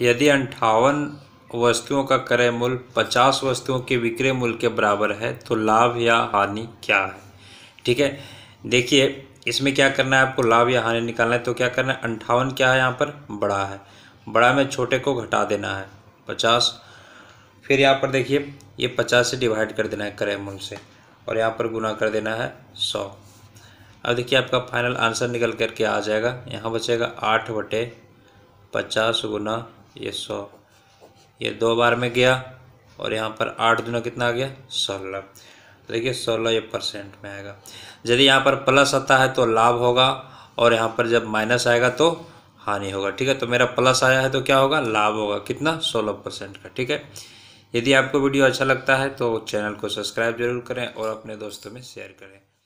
यदि अंठावन वस्तुओं का क्रय मूल्य पचास वस्तुओं के विक्रय मूल्य के बराबर है तो लाभ या हानि क्या है ठीक है देखिए इसमें क्या करना है आपको लाभ या हानि निकालना है तो क्या करना है अंठावन क्या है यहाँ पर बड़ा है बड़ा में छोटे को घटा देना है पचास फिर यहाँ पर देखिए ये पचास से डिवाइड कर देना है क्रय मूल से और यहाँ पर गुना कर देना है सौ अब देखिए आपका फाइनल आंसर निकल करके आ जाएगा यहाँ बचेगा आठ बटे पचास गुना ये सौ ये दो बार में गया और यहाँ पर आठ दिनों कितना आ गया सोलह तो देखिए सोलह ये परसेंट में आएगा यदि यहाँ पर प्लस आता है तो लाभ होगा और यहाँ पर जब माइनस आएगा तो हानि होगा ठीक है तो मेरा प्लस आया है तो क्या होगा लाभ होगा कितना सोलह परसेंट का ठीक है यदि आपको वीडियो अच्छा लगता है तो चैनल को सब्सक्राइब जरूर करें और अपने दोस्तों में शेयर करें